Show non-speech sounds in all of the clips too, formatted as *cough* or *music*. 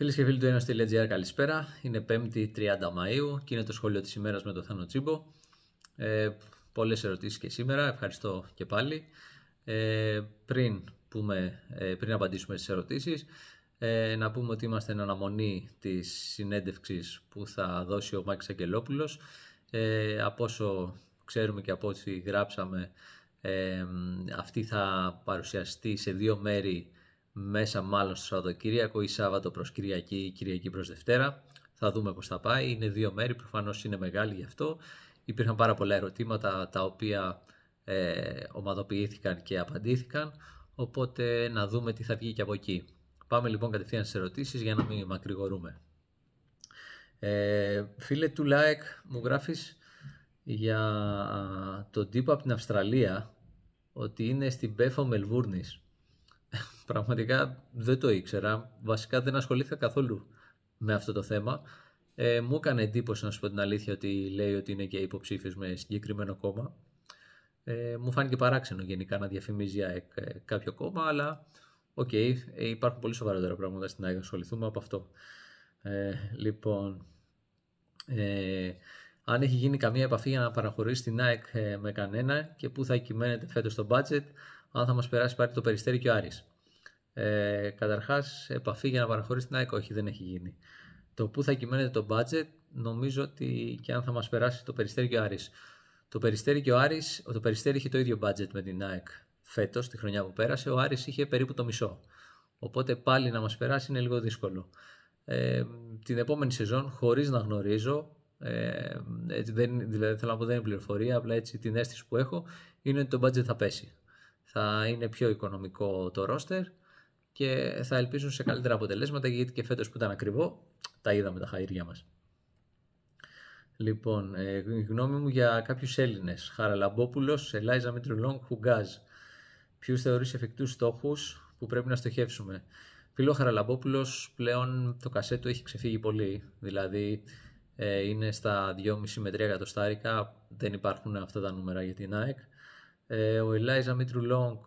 Φίλες και φίλοι του Ένας.gr, καλησπέρα. Είναι 5η 30 Μαΐου και είναι το σχόλιο της ημέρας με τον Θάνο Τσίμπο. Ε, πολλές ερωτήσεις και σήμερα, ευχαριστώ και πάλι. Ε, πριν, πούμε, ε, πριν απαντήσουμε στις ερωτήσεις, ε, να πούμε ότι είμαστε εν αναμονή της συνέντευξης που θα δώσει ο Μάκης Αγγελόπουλος. Ε, από όσο ξέρουμε και από ό,τι γράψαμε, ε, αυτή θα παρουσιαστεί σε δύο μέρη μέσα μάλλον στο Σαββατοκύριακο ή Σάββατο προς Κυριακή ή Κυριακή προς Δευτέρα. Θα δούμε πώς θα πάει. Είναι δύο μέρη, προφανώς είναι μεγάλη γι' αυτό. Υπήρχαν πάρα πολλά ερωτήματα τα οποία ε, ομαδοποιήθηκαν και απαντήθηκαν, οπότε να δούμε τι θα βγει και από εκεί. Πάμε λοιπόν κατευθείαν στις ερωτήσεις για να μην μακρηγορούμε. Ε, φίλε του ΛΑΕΚ μου γράφεις για τον τύπο από την Αυστραλία ότι είναι στην Πέφο Μελβούρνης. Πραγματικά δεν το ήξερα. Βασικά δεν ασχολήθηκα καθόλου με αυτό το θέμα. Ε, μου έκανε εντύπωση να σου πω την αλήθεια ότι λέει ότι είναι και υποψήφιος με συγκεκριμένο κόμμα. Ε, μου φάνηκε παράξενο γενικά να διαφημίζει ε, κάποιο κόμμα, αλλά οκ, okay, ε, υπάρχουν πολύ σοβαρότερα πράγματα στην ΑΕΚ, να ασχοληθούμε από αυτό. Ε, λοιπόν, ε, αν έχει γίνει καμία επαφή για να παραχωρήσει την ΑΕΚ ε, με κανένα και πού θα κυμαίνεται φέτος το budget, αν θα μας περάσει πάρει το περιστέρι και ο Άρης. Ε, Καταρχάς, επαφή για να παραχωρήσει την ΑΕΚ, όχι, δεν έχει γίνει. Το που θα κυμαίνεται το budget, νομίζω ότι και αν θα μας περάσει το περιστέρι και ο Άρης. Το περιστέρι και ο Άρης, το περιστέρι είχε το ίδιο budget με την ΑΕΚ φέτος, τη χρονιά που πέρασε. Ο Άρης είχε περίπου το μισό. Οπότε πάλι να μας περάσει είναι λίγο δύσκολο. Ε, την επόμενη σεζόν, χωρίς να γνωρίζω, ε, ε, δεν, δηλαδή θέλω να πω δεν είναι πληροφορία, απλά έτσι την αίσθηση που έχω είναι ότι το budget θα πέσει. Θα είναι πιο οικονομικό το roster και θα ελπίζουν σε καλύτερα αποτελέσματα γιατί και φέτος που ήταν ακριβό τα είδαμε τα χαίρια μας. Λοιπόν, ε, γνώμη μου για κάποιους Έλληνες. Χαραλαμπόπουλος, Ελάιζα Μητρουλόγκ, Χουγκάζ. Ποιους θεωρείς εφικτούς στόχους που πρέπει να στοχεύσουμε. Φίλο Χαραλαμπόπουλος, πλέον το κασέ του έχει ξεφύγει πολύ. Δηλαδή, ε, είναι στα 2,5 με 3 εκατοστάρικα. Δεν υπάρχουν αυτά τα νούμερα για την ΑΕΚ. Ε, ο Ελάιζα Μητρουλόγκ,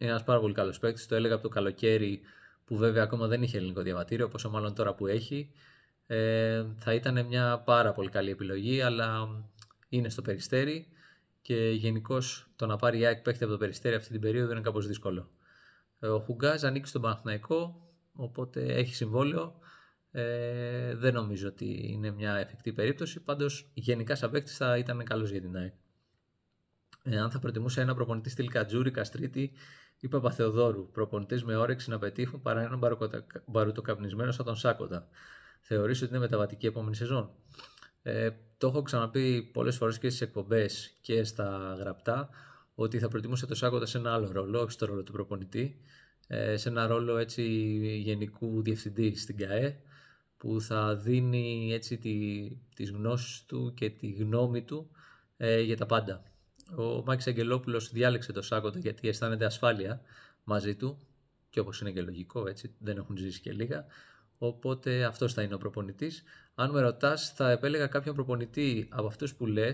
είναι ένας πάρα πολύ καλός παίκτης. Το έλεγα από το καλοκαίρι που βέβαια ακόμα δεν είχε ελληνικό διαβατήριο, πόσο μάλλον τώρα που έχει. Ε, θα ήταν μια πάρα πολύ καλή επιλογή, αλλά είναι στο περιστέρι και γενικώς το να πάρει η ΑΕΚ παίκτη από το περιστέρι αυτή την περίοδο είναι κάπως δύσκολο. Ε, ο Χουγκάζ ανήκει στον Παναθηναϊκό, οπότε έχει συμβόλαιο. Ε, δεν νομίζω ότι είναι μια εφικτή περίπτωση. Πάντως γενικά σαν παίκτης θα ήταν καλός για την ΑΕΚ αν θα προτιμούσα ένα προπονητή στυλ Κατζούρη, Καστρίτη ή Παπαθεοδόρου. Προπονητής με όρεξη να πετύχουν παρά έναν μπαρουτοκαπνισμένο σαν τον Σάκοτα. Θεωρείς ότι είναι μεταβατική επόμενη σεζόν. Ε, το έχω ξαναπεί πολλές φορές και στις εκπομπές και στα γραπτά ότι θα προτιμούσα τον Σάκοτα σε ένα άλλο ρόλο, όχι στο ρόλο του προπονητή. Ε, σε ένα ρόλο έτσι γενικού διευθυντή στην ΚΑΕ που θα δίνει έτσι τη, τις γνώσεις του και τη γνώμη του ε, για τα πάντα. Ο Μάκης Αγγελόπουλος διάλεξε το Σάκοτο γιατί αισθάνεται ασφάλεια μαζί του και όπως είναι και λογικό έτσι δεν έχουν ζήσει και λίγα οπότε αυτός θα είναι ο προπονητής. Αν με ρωτάς, θα επέλεγα κάποιον προπονητή από αυτούς που λες,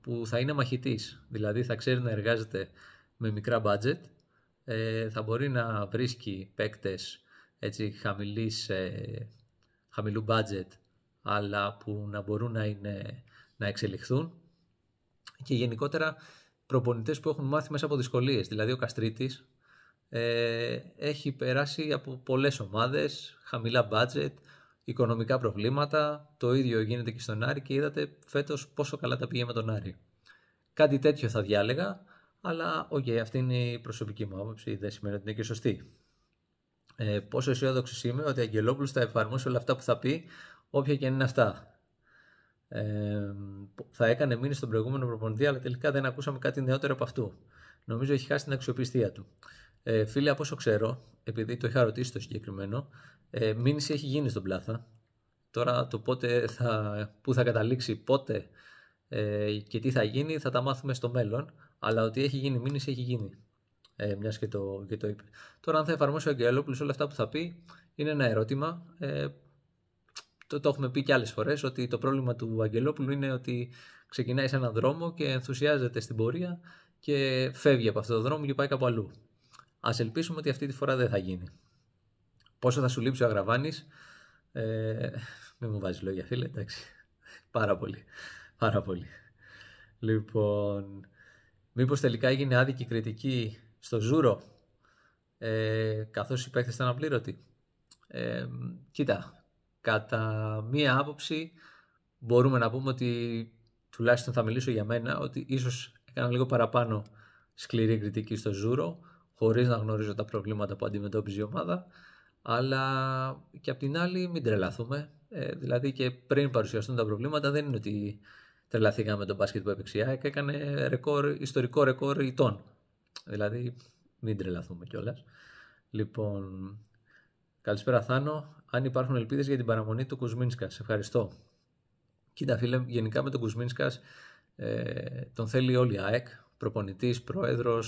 που θα είναι μαχητής, δηλαδή θα ξέρει να εργάζεται με μικρά budget, ε, θα μπορεί να βρίσκει παίκτες ε, χαμηλού budget αλλά που να μπορούν είναι, να εξελιχθούν και γενικότερα προπονητές που έχουν μάθει μέσα από δυσκολίες. Δηλαδή, ο Καστρίτης ε, έχει περάσει από πολλές ομάδες, χαμηλά budget, οικονομικά προβλήματα. Το ίδιο γίνεται και στον Άρη και είδατε φέτος πόσο καλά τα πήγε με τον Άρη. Κάτι τέτοιο θα διάλεγα, αλλά οκ, αυτή είναι η προσωπική μου άποψη, δεν σημαίνει ότι είναι και σωστή. Ε, πόσο αισιόδοξος είμαι ότι ο Αγγελόπουλος θα εφαρμόσει όλα αυτά που θα πει, όποια και είναι αυτά ε, θα έκανε μήνυση στον προηγούμενο προπονητή, αλλά τελικά δεν ακούσαμε κάτι νεότερο από αυτού. Νομίζω έχει χάσει την αξιοπιστία του. Ε, φίλε, από όσο ξέρω, επειδή το είχα ρωτήσει το συγκεκριμένο, ε, μήνυση έχει γίνει στον Πλάθα. Τώρα το πότε θα, που θα καταλήξει, πότε ε, και τι θα γίνει, θα τα μάθουμε στο μέλλον. Αλλά ότι έχει γίνει μήνυση, έχει γίνει. Ε, Μιας και, το, και το είπε. Τώρα, αν θα εφαρμόσει ο Αγγελόπουλος όλα αυτά που θα πει, είναι ένα ερώτημα ε, το, το έχουμε πει και άλλες φορές ότι το πρόβλημα του Αγγελόπουλου είναι ότι ξεκινάει σε έναν δρόμο και ενθουσιάζεται στην πορεία και φεύγει από αυτό το δρόμο και πάει κάπου αλλού. Ας ελπίσουμε ότι αυτή τη φορά δεν θα γίνει. Πόσο θα σου λείψει ο Αγραβάνης, ε, μην μου βάζεις λόγια φίλε, εντάξει. Πάρα πολύ, πάρα πολύ. Λοιπόν, μήπως τελικά έγινε άδικη κριτική στο Ζούρο, ε, καθώς οι σαν ήταν Ε, κοίτα, Κατά μία άποψη μπορούμε να πούμε ότι τουλάχιστον θα μιλήσω για μένα ότι ίσως έκανα λίγο παραπάνω σκληρή κριτική στο Ζούρο χωρίς να γνωρίζω τα προβλήματα που αντιμετώπιζε η ομάδα αλλά και απ' την άλλη μην τρελαθούμε ε, δηλαδή και πριν παρουσιαστούν τα προβλήματα δεν είναι ότι τρελαθήκαμε τον μπάσκετ που έπαιξε και έκανε ρεκόρ, ιστορικό ρεκόρ ητών δηλαδή μην τρελαθούμε κιόλας. Λοιπόν, καλησπέρα Θάνο αν υπάρχουν ελπίδες για την παραμονή του Κουσμίνσκα. Σε ευχαριστώ. Κοίτα, φίλε, γενικά με τον Κουσμίνσκα ε, τον θέλει όλη η ΑΕΚ, προπονητής, πρόεδρος,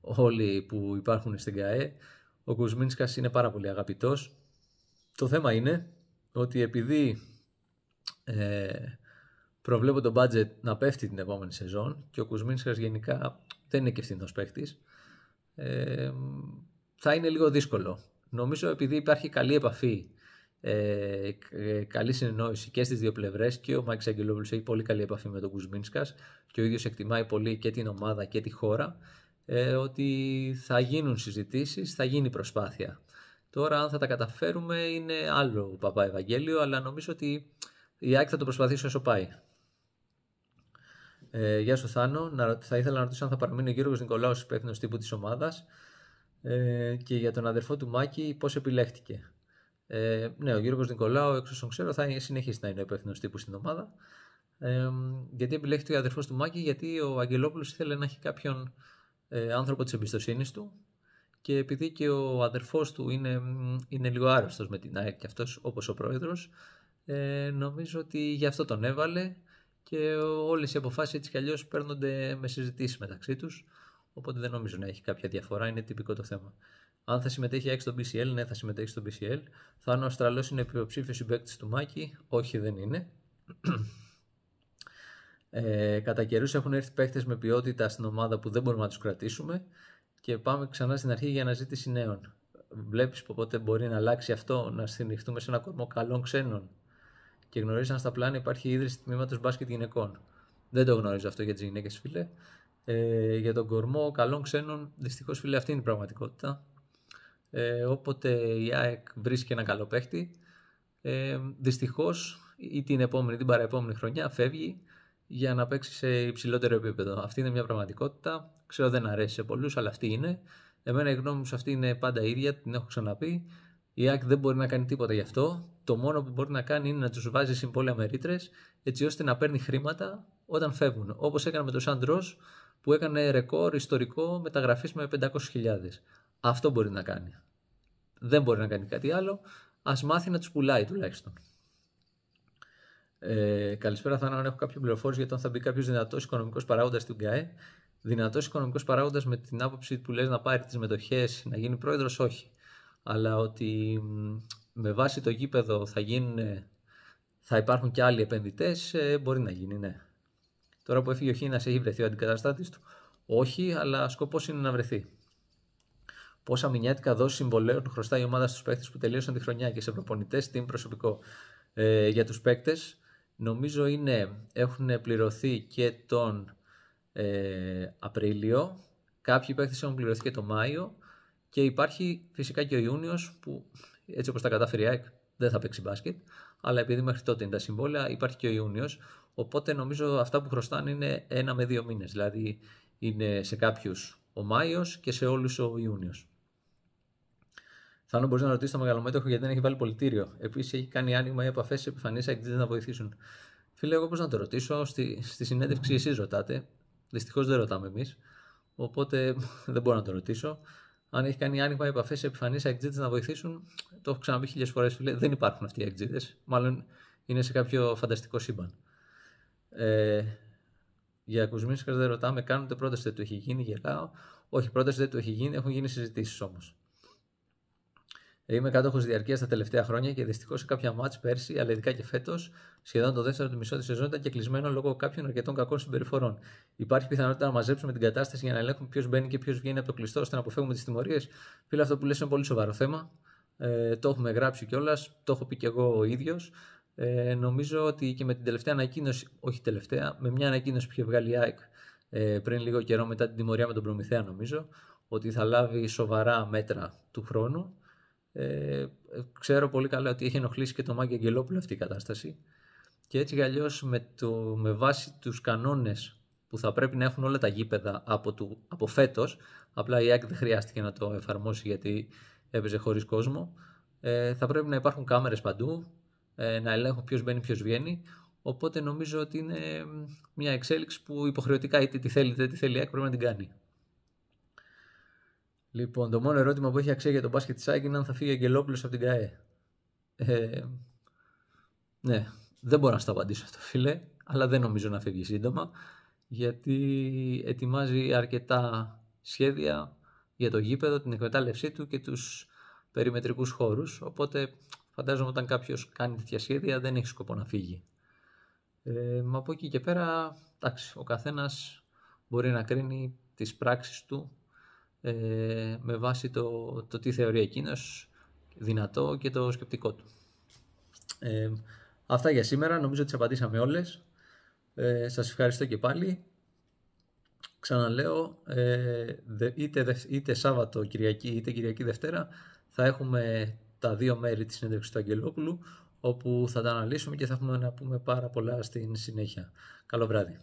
όλοι που υπάρχουν στην ΚΑΕ. Ο Κουσμίνσκα είναι πάρα πολύ αγαπητός. Το θέμα είναι ότι επειδή ε, προβλέπω το budget να πέφτει την επόμενη σεζόν και ο Κουσμίνσκα γενικά δεν είναι και φθηνός παίχτη, ε, θα είναι λίγο δύσκολο Νομίζω επειδή υπάρχει καλή επαφή, ε, ε καλή συνεννόηση και στις δύο πλευρές και ο Μάκης Αγγελόπουλος έχει πολύ καλή επαφή με τον Κουσμίνσκας και ο ίδιος εκτιμάει πολύ και την ομάδα και τη χώρα. Ε, ότι θα γίνουν συζητήσεις, θα γίνει προσπάθεια. Τώρα, αν θα τα καταφέρουμε, είναι άλλο παπά Ευαγγέλιο, αλλά νομίζω ότι η Άκη θα το προσπαθήσει όσο πάει. Ε, γεια σου Θάνο. θα ήθελα να ρωτήσω αν θα παραμείνει ο Γιώργος Νικολάου υπεύθυνο τύπου της ομάδας ε, και για τον αδερφό του Μάκη πώς επιλέχτηκε. Ε, ναι, ο Γιώργος Νικολάου, εξ όσων ξέρω, θα συνεχίσει να είναι ο υπεύθυνος τύπου στην ομάδα. Ε, γιατί επιλέχθηκε ο αδερφός του Μάκη, γιατί ο Αγγελόπουλος ήθελε να έχει κάποιον ε, άνθρωπο της εμπιστοσύνης του και επειδή και ο αδερφός του είναι, είναι λίγο άρρωστος με την ΑΕΚ και αυτός όπως ο πρόεδρος. ε, νομίζω ότι γι' αυτό τον έβαλε και όλες οι αποφάσεις έτσι κι αλλιώς παίρνονται με συζητήσεις μεταξύ τους. Οπότε δεν νομίζω να έχει κάποια διαφορά, είναι τυπικό το θέμα. Αν θα συμμετέχει έξω στο BCL, ναι, θα συμμετέχει στο BCL. Θα είναι ο αστραλό είναι υποψήφιο συμπαίκτης του Μάκη. Όχι, δεν είναι. *clears throat* ε, κατά καιρούς έχουν έρθει παίχτε με ποιότητα στην ομάδα που δεν μπορούμε να τους κρατήσουμε και πάμε ξανά στην αρχή για αναζήτηση νέων. Βλέπεις πότε μπορεί να αλλάξει αυτό, να συνεχθούμε σε ένα κορμό καλών ξένων. Και γνωρίζεις αν στα πλάνα υπάρχει η ίδρυση τμήματος μπάσκετ γυναικών. Δεν το γνωρίζω αυτό για τις γυναίκες, φίλε ε, για τον κορμό καλών ξένων. Δυστυχώς φίλε αυτή είναι η πραγματικότητα. Ε, όποτε η ΑΕΚ βρίσκει ένα καλό παίχτη, ε, δυστυχώς ή την επόμενη την παραεπόμενη χρονιά φεύγει για να παίξει σε υψηλότερο επίπεδο. Αυτή είναι μια πραγματικότητα. Ξέρω δεν αρέσει σε πολλούς, αλλά αυτή είναι. Εμένα η γνώμη μου σε αυτή είναι πάντα ίδια, την έχω ξαναπεί. Η ΑΕΚ δεν μπορεί να κάνει τίποτα γι' αυτό. Το μόνο που μπορεί να κάνει είναι να τους βάζει συμπόλαια με ρήτρες, έτσι ώστε να παίρνει χρήματα όταν φεύγουν. Όπως έκανε με τον Σαντρό, που έκανε ρεκόρ ιστορικό μεταγραφής με 500.000. Αυτό μπορεί να κάνει. Δεν μπορεί να κάνει κάτι άλλο. ας μάθει να τους πουλάει τουλάχιστον. Ε, καλησπέρα, θα Αν έχω κάποιο πληροφόρηση για το αν θα μπει κάποιος δυνατός οικονομικός παράγοντας στην ΚΑΕ. Δυνατός οικονομικός παράγοντας με την άποψη που λες να πάρει τις μετοχές, να γίνει πρόεδρος, όχι. Αλλά ότι με βάση το γήπεδο θα, γίνουν, θα υπάρχουν και άλλοι επενδυτές, ε, μπορεί να γίνει, ναι. Τώρα που έφυγε ο Χίνας, έχει βρεθεί ο αντικαταστάτης του. Όχι, αλλά σκοπό είναι να βρεθεί. Πόσα μηνιάτικα δόση συμβολέων χρωστά η ομάδα στους παίκτες που τελείωσαν τη χρονιά και σε προπονητές, την προσωπικό. Ε, για τους παίκτες, νομίζω είναι, έχουν πληρωθεί και τον ε, Απρίλιο. Κάποιοι παίκτες έχουν πληρωθεί και τον Μάιο. Και υπάρχει φυσικά και ο Ιούνιος που έτσι όπως τα κατάφερε η ΑΕΚ δεν θα παίξει μπάσκετ. Αλλά επειδή μέχρι τότε είναι τα συμβόλαια, υπάρχει και ο Ιούνιος Οπότε νομίζω αυτά που χρωστάνε είναι ένα με δύο μήνες. Δηλαδή είναι σε κάποιους ο Μάιος και σε όλους ο Ιούνιος. Θάνο μπορείς να ρωτήσεις το μεγαλομέτωχο γιατί δεν έχει βάλει πολιτήριο. Επίσης έχει κάνει άνοιγμα ή επαφές σε επιφανείς να βοηθήσουν. Φίλε, εγώ πώς να το ρωτήσω. Στη, στη συνέντευξη εσείς ρωτάτε. Δυστυχώς δεν ρωτάμε εμείς. Οπότε δεν μπορώ να το ρωτήσω. Αν έχει κάνει άνοιγμα επαφές σε επιφανείς να βοηθήσουν, το έχω ξαναπεί χίλιες φορές, Δεν υπάρχουν αυτοί οι εκδίδε. Μάλλον είναι σε κάποιο φανταστικό σύμπαν. Ε, για Κουσμίσκας δεν ρωτάμε καν ούτε πρόταση δεν του έχει γίνει, γελάω. Όχι, πρόταση δεν του έχει γίνει, έχουν γίνει συζητήσεις όμως. Είμαι κάτοχος διαρκείας τα τελευταία χρόνια και δυστυχώς σε κάποια μάτ πέρσι, αλλά ειδικά και φέτος, σχεδόν το δεύτερο του μισό της σεζόν ήταν και κλεισμένο λόγω κάποιων αρκετών κακών συμπεριφορών. Υπάρχει πιθανότητα να μαζέψουμε την κατάσταση για να ελέγχουμε ποιος μπαίνει και ποιος βγαίνει από το κλειστό ώστε να αποφεύγουμε τις τιμωρίες. Φίλε, αυτό που λες είναι πολύ σοβαρό θέμα. Ε, το έχουμε γράψει κιόλας, το έχω πει κι εγώ ο ίδιος. Ε, νομίζω ότι και με την τελευταία ανακοίνωση, όχι τελευταία, με μια ανακοίνωση που είχε βγάλει η ΑΕΚ ε, πριν λίγο καιρό μετά την τιμωρία με τον Προμηθέα, νομίζω, ότι θα λάβει σοβαρά μέτρα του χρόνου. Ε, ξέρω πολύ καλά ότι έχει ενοχλήσει και το Μάγκη Αγγελόπουλο αυτή η κατάσταση. Και έτσι κι με, με βάση τους κανόνες που θα πρέπει να έχουν όλα τα γήπεδα από, από φέτος, απλά η ΑΕΚ δεν χρειάστηκε να το εφαρμόσει γιατί έπαιζε χωρίς κόσμο, ε, θα πρέπει να υπάρχουν κάμερες παντού, ε, να ελέγχω ποιος μπαίνει, ποιος βγαίνει. Οπότε νομίζω ότι είναι μια εξέλιξη που υποχρεωτικά είτε τη θέλει είτε τη θέλει πρέπει να την κάνει. Λοιπόν, το μόνο ερώτημα που έχει αξία για τον μπάσκετ της ΑΕΚ είναι αν θα φύγει Αγγελόπουλος από την ΚΑΕ. Ε, ναι, δεν μπορώ να το απαντήσω αυτό, φίλε, αλλά δεν νομίζω να φύγει σύντομα γιατί ετοιμάζει αρκετά σχέδια για το γήπεδο, την εκμετάλλευσή του και τους περιμετρικούς χώρους. Οπότε Φαντάζομαι όταν κάποιος κάνει τέτοια σχέδια δεν έχει σκοπό να φύγει. Ε, μα από εκεί και πέρα, εντάξει, ο καθένας μπορεί να κρίνει τις πράξεις του ε, με βάση το, το τι θεωρεί εκείνος δυνατό και το σκεπτικό του. Ε, αυτά για σήμερα. Νομίζω ότι τις απαντήσαμε όλες. Ε, σας ευχαριστώ και πάλι. Ξαναλέω, ε, είτε, είτε Σάββατο, Κυριακή, είτε Κυριακή Δευτέρα θα έχουμε τα δύο μέρη της συνέντευξης του Αγγελόπουλου, όπου θα τα αναλύσουμε και θα έχουμε να πούμε πάρα πολλά στην συνέχεια. Καλό βράδυ.